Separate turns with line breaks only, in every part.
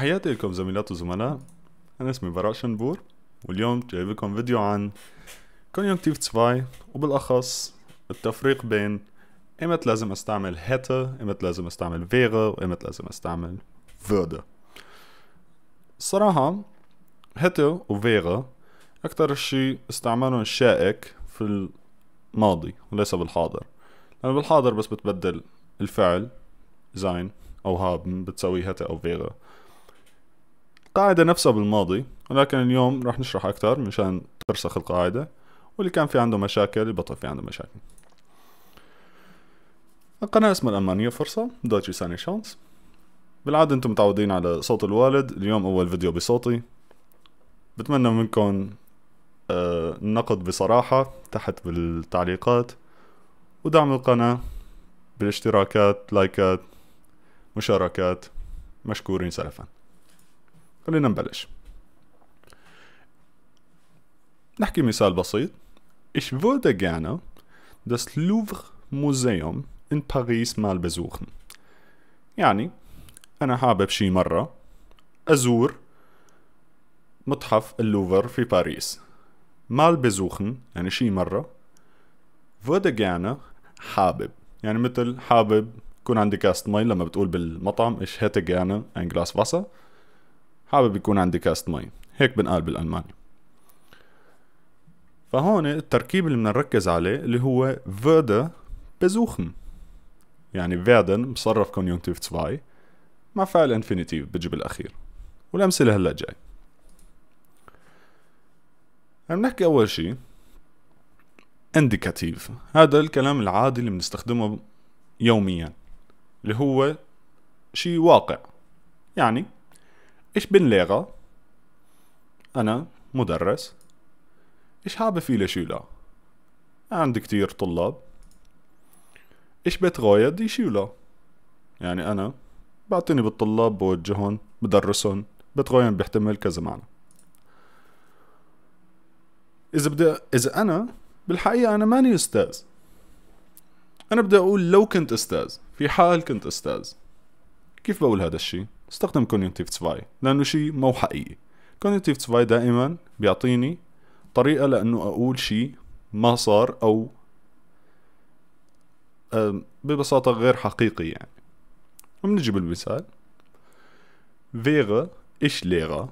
تحياتي لكم زميلات وزملاء أنا اسمي براء شنبور واليوم جايب لكم فيديو عن كونيونكتيف 2 وبالأخص التفريق بين ايمت لازم أستعمل هتا ايمت لازم أستعمل فيغا وايمت لازم أستعمل فيردا الصراحة هتا وفيغا أكتر شي استعمالهم شائك في الماضي وليس بالحاضر لأنه بالحاضر بس بتبدل الفعل زين أو هاب بتسوي هتا أو فيغا القاعدة نفسها بالماضي ولكن اليوم راح نشرح أكثر مشان ترسخ القاعدة واللي كان في عنده مشاكل يبطل في عنده مشاكل القناة اسمها الألمانية فرصة دوتشي ساني شانس بالعادة انتم متعودين على صوت الوالد اليوم أول فيديو بصوتي بتمنى منكم آه، النقد بصراحة تحت بالتعليقات ودعم القناة بالاشتراكات لايكات مشاركات مشكورين سلفاً خلينا نبلش نحكي مثال بسيط Ich würde gerne das Louvre Museum in Paris mal besuchen. يعني أنا حابب شي مرة أزور متحف اللوفر في باريس. مال بزوخن يعني شي مرة. würde gerne حابب يعني مثل حابب يكون عندي كاسة مي لما بتقول بالمطعم ايش hätte gerne ان جلاس واسا حابب يكون عندي كاست مي هيك بنقال بالألماني فهون التركيب اللي بدنا نركز عليه اللي هو فيردا بزوخن يعني فيردن مصرف كونيونتيف 2 مع فعل انفينيتيف بيجي بالأخير والأمثلة هلا جاي عم نحكي أول شي انديكاتيف هذا الكلام العادي اللي بنستخدمه يوميا اللي هو شي واقع يعني Ich bin Lehrer. أنا مدرس. Ich habe viele Schüler. عندي كتير طلاب. Ich betreue die Schüler. يعني أنا بعتني بالطلاب بوجههم بدرسهم بتروين بيحتمل كذا معنى إذا بدي إذا أنا بالحقيقة أنا ماني أستاذ أنا بدي أقول لو كنت أستاذ في حال كنت أستاذ كيف بقول هذا الشيء؟ استخدم كونيونتيف 2 لأنه شيء مو حقيقي كونيونتيف 2 دائما بيعطيني طريقة لأنه أقول شيء ما صار أو ببساطة غير حقيقي يعني ومنجي بالمثال فيغا إيش ليغا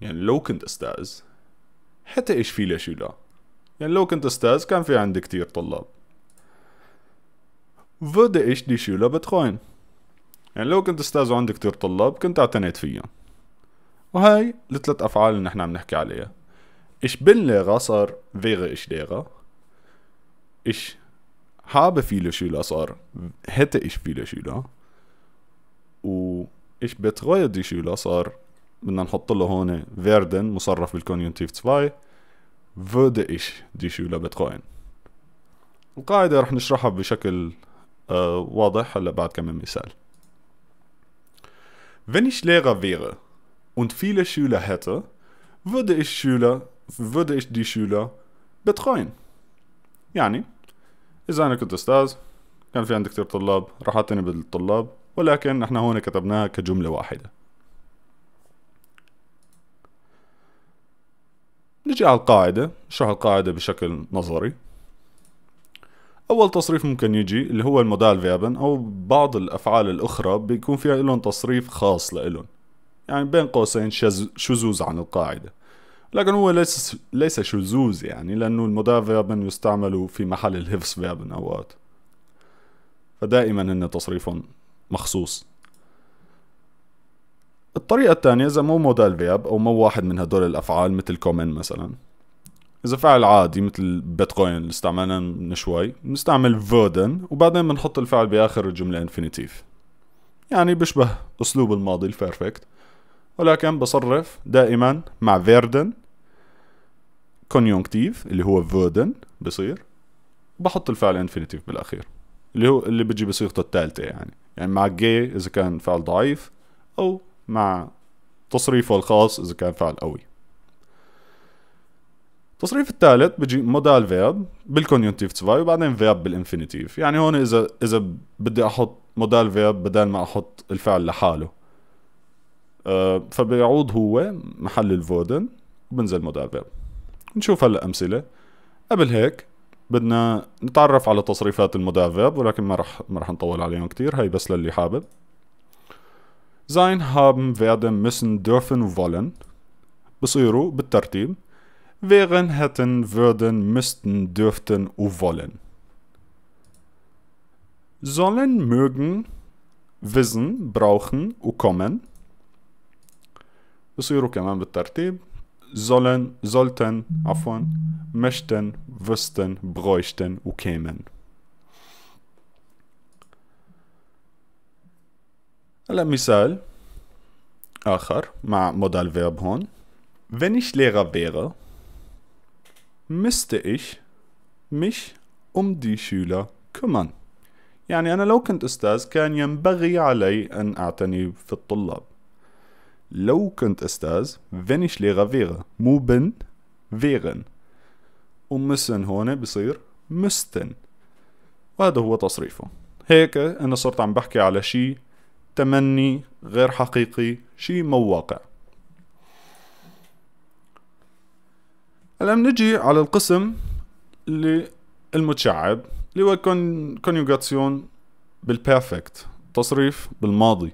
يعني لو كنت أستاذ إيش في لشي لا يعني لو كنت أستاذ كان في عندي كتير طلاب würde ايش die Schüler بتخوين يعني لو كنت استاذ وعندي كتير طلاب كنت اعتنيت فيهم وهاي الثلاث افعال اللي نحن عم نحكي عليها اش بن لغة صار فيغة اش لغة اش هاب فيلو Schüler صار hätte ايش فيلو Schüler و ايش بتغير دي Schüler صار بدنا نحط له هون فيردن مصرف بالكونيونتيف 2 فود ايش دي Schüler بتغير القاعدة رح نشرحها بشكل آه، واضح هلا بعد كم مثال Wenn ich Lehrer wäre und viele Schüler hätte, würde ich Schüler, würde ich die Schüler بتخاين يعني إذا أنا كنت أستاذ كان في عندي كتير طلاب راح أعتني بالطلاب ولكن نحن هون كتبناها كجملة واحدة نجي على القاعدة نشرح القاعدة بشكل نظري اول تصريف ممكن يجي اللي هو المودال فيابن او بعض الافعال الاخرى بيكون فيها لهم تصريف خاص لهم يعني بين قوسين شذوذ عن القاعده لكن هو ليس ليس شذوذ يعني لانه المودال فيابن يستعمل في محل الهيفس فيابن اوقات فدائما هن تصريفهم مخصوص الطريقة الثانية إذا مو مودال فياب أو مو واحد من هدول الأفعال مثل كومن مثلا اذا فعل عادي مثل بيتكوين اللي استعملناه من شوي بنستعمل فودن وبعدين بنحط الفعل باخر الجمله انفينيتيف يعني بشبه اسلوب الماضي البيرفكت ولكن بصرف دائما مع فيردن كونيونكتيف اللي هو فودن بصير بحط الفعل انفينيتيف بالاخير اللي هو اللي بيجي بصيغته الثالثه يعني يعني مع جي اذا كان فعل ضعيف او مع تصريفه الخاص اذا كان فعل قوي التصريف الثالث بجي مودال فيرب بالكونيونتيف تبعي وبعدين فيرب بالانفينيتيف يعني هون اذا اذا بدي احط مودال فيرب بدل ما احط الفعل لحاله أه فبيعود هو محل الفودن وبنزل مودال فيرب نشوف هلا امثله قبل هيك بدنا نتعرف على تصريفات المودال فيرب ولكن ما رح ما رح نطول عليهم كثير هي بس للي حابب زين هابن فيردن ميسن دورفن وولن بصيروا بالترتيب wären, hätten, würden, müssten, dürften, wollen. Sollen, mögen, wissen, brauchen, kommen. بصيروا كمان بالترتيب sollen, sollten, عفوا möchten, wüssten, bräuchten وkämen هلا مثال آخر مع مودال فيرب هون Wenn ich Lehrer wäre, müsste ich mich um die Schüler kümmern. يعني أنا لو كنت أستاذ كان ينبغي علي أن أعتني في الطلاب. لو كنت أستاذ wenn ich Lehrer wäre مو بن wären ومسن هون بصير مستن وهذا هو تصريفه هيك أنا صرت عم بحكي على شيء تمني غير حقيقي شيء مو واقع هلا بنجي على القسم اللي المتشعب اللي هو كونيوغاتسيون بالبيرفكت تصريف بالماضي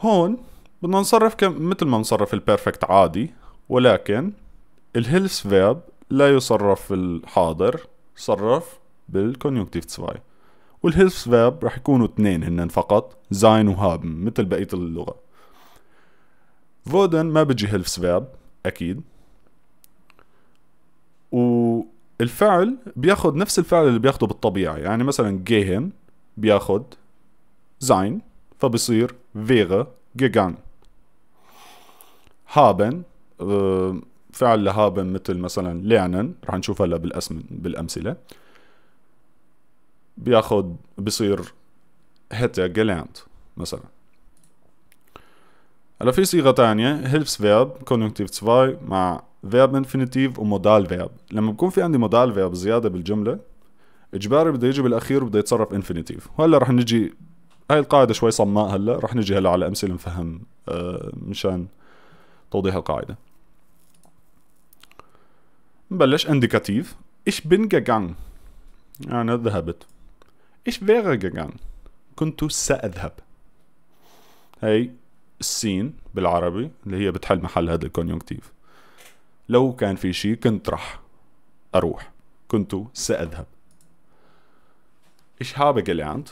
هون بدنا نصرف كم مثل ما نصرف البيرفكت عادي ولكن الهيلس فيرب لا يصرف في الحاضر صرف بالكونيوكتيف تسواي والهيلس فيرب رح يكونوا اثنين هنن فقط زاين وهابن مثل بقية اللغة فودن ما بيجي هيلف سفيرب اكيد والفعل بياخد نفس الفعل اللي بياخده بالطبيعة يعني مثلا جيهن بياخد زين فبصير فيغا جيجان هابن آه، فعل لهابن مثل مثلا لعنن رح نشوف هلا بالأسم بالأمثلة بياخد بصير هتا جلانت مثلا هلا في صيغه تانية هيلبس فيرب conjunctive 2 مع فيرب انفينيتيف ومودال فيرب لما بكون في عندي مودال فيرب زياده بالجمله اجباري بده يجي بالاخير وبده يتصرف انفينيتيف وهلا رح نجي هاي القاعده شوي صماء هلا رح نجي هلا على امثله نفهم آه مشان توضيح القاعده نبلش انديكاتيف ايش بن جاجان أنا ذهبت ايش wäre gegangen كنت سأذهب هاي السين بالعربي اللي هي بتحل محل هذا الكونيونكتيف لو كان في شيء كنت رح أروح كنت سأذهب إيش هابي gelernt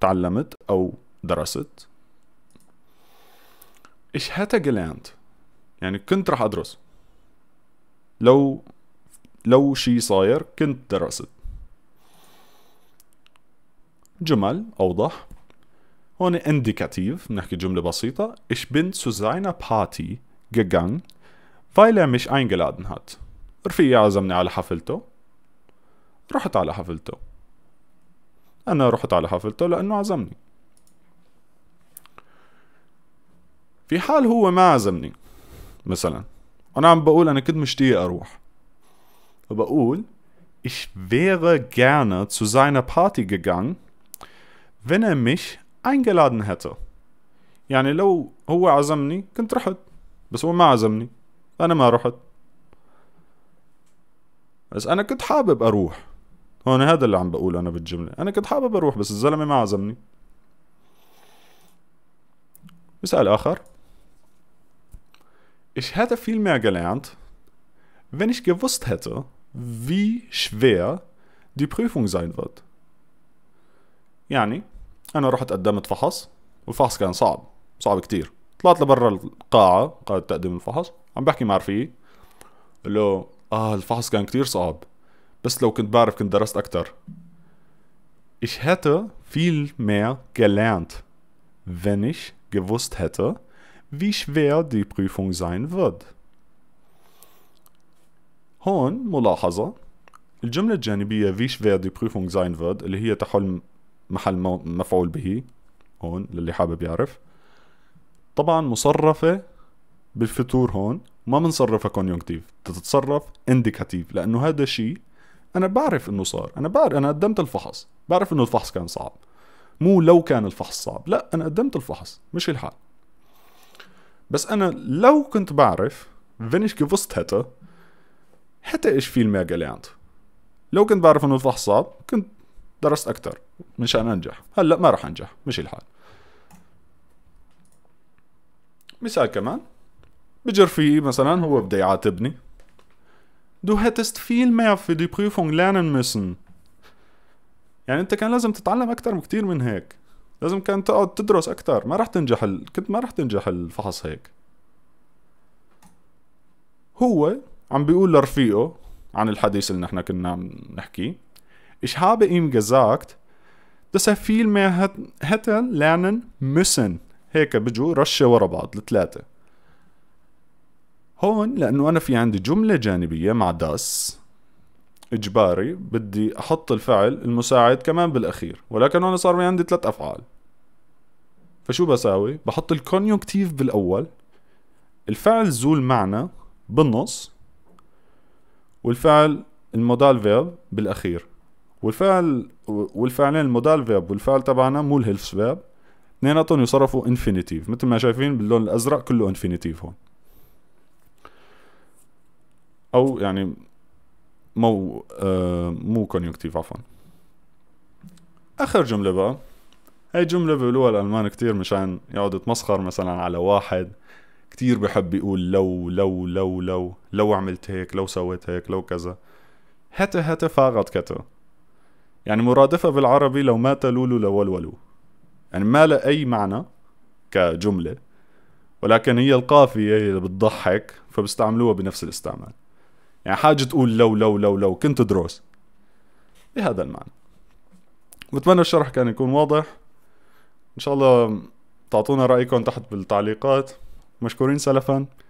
تعلمت أو درست إيش هاتا gelernt يعني كنت رح أدرس لو لو شي صاير كنت درست جمل أوضح هون انديكاتيف بنحكي جملة بسيطة Ich bin zu seiner Party gegangen weil er mich eingeladen hat رفيقي عزمني على حفلته رحت على حفلته أنا رحت على حفلته لأنه عزمني في حال هو ما عزمني مثلا أنا عم بقول أنا كنت مشتاق أروح وبقول Ich wäre gerne zu seiner Party gegangen, wenn er mich eingeladen hätte يعني لو هو عزمني كنت رحت بس هو ما عزمني أنا ما رحت بس أنا كنت حابب أروح هون هذا اللي عم بقوله أنا بالجملة أنا كنت حابب أروح بس الزلمة ما عزمني مثال آخر Ich hätte viel mehr gelernt, wenn ich gewusst hätte, wie schwer die Prüfung sein wird. يعني انا رحت قدمت فحص والفحص كان صعب صعب كتير طلعت لبرا القاعة قاعة تقديم الفحص عم بحكي مع رفيقي له اه الفحص كان كتير صعب بس لو كنت بعرف كنت درست اكتر Ich hätte viel mehr gelernt, wenn ich gewusst hätte, wie schwer die Prüfung sein wird. هون ملاحظة الجملة الجانبية wie schwer die Prüfung sein wird اللي هي تحل محل مفعول به هون للي حابب يعرف طبعا مصرفة بالفتور هون ما بنصرفها كونيونكتيف تتصرف انديكاتيف لانه هذا الشيء انا بعرف انه صار انا بعرف انا قدمت الفحص بعرف انه الفحص كان صعب مو لو كان الفحص صعب لا انا قدمت الفحص مش الحال بس انا لو كنت بعرف فينش كيفوست هتا حتى ايش في viel لو كنت بعرف انه الفحص صعب كنت درست اكثر مشان انجح هلا ما راح انجح مش الحال مثال كمان بجر في مثلا هو بده يعاتبني دو هاتست فيل ما في دي Prüfung لانن ميسن يعني انت كان لازم تتعلم اكثر بكثير من هيك لازم كان تقعد تدرس اكثر ما راح تنجح ال... كنت ما راح تنجح الفحص هيك هو عم بيقول لرفيقه عن الحديث اللي نحن كنا عم نحكيه Ich habe ايم gesagt, بس viel mehr هتن لانن مسن هيك بجو رشة ورا بعض الثلاثة هون لأنه أنا في عندي جملة جانبية مع داس إجباري بدي أحط الفعل المساعد كمان بالأخير ولكن هون صار في عندي ثلاث أفعال فشو بساوي؟ بحط الكونيونكتيف بالأول الفعل ذو المعنى بالنص والفعل المودال فيرب بالأخير والفعل والفعلين المودال فيرب والفعل تبعنا مو الهيلث فيرب اثنيناتهم يصرفوا انفينيتيف مثل ما شايفين باللون الازرق كله انفينيتيف هون او يعني مو آه مو كونيونكتيف عفوا اخر جمله بقى هاي جمله بيقولوها الالمان كتير مشان يقعد يتمسخر مثلا على واحد كتير بحب يقول لو لو لو لو لو عملت هيك لو سويت هيك لو كذا هتا هتا فاغت كتو يعني مرادفة بالعربي لو مات لولو لولولو يعني ما لها أي معنى كجملة ولكن هي القافية هي اللي بتضحك فبستعملوها بنفس الاستعمال يعني حاجة تقول لو لو لو لو كنت دروس بهذا المعنى بتمنى الشرح كان يكون واضح إن شاء الله تعطونا رأيكم تحت بالتعليقات مشكورين سلفا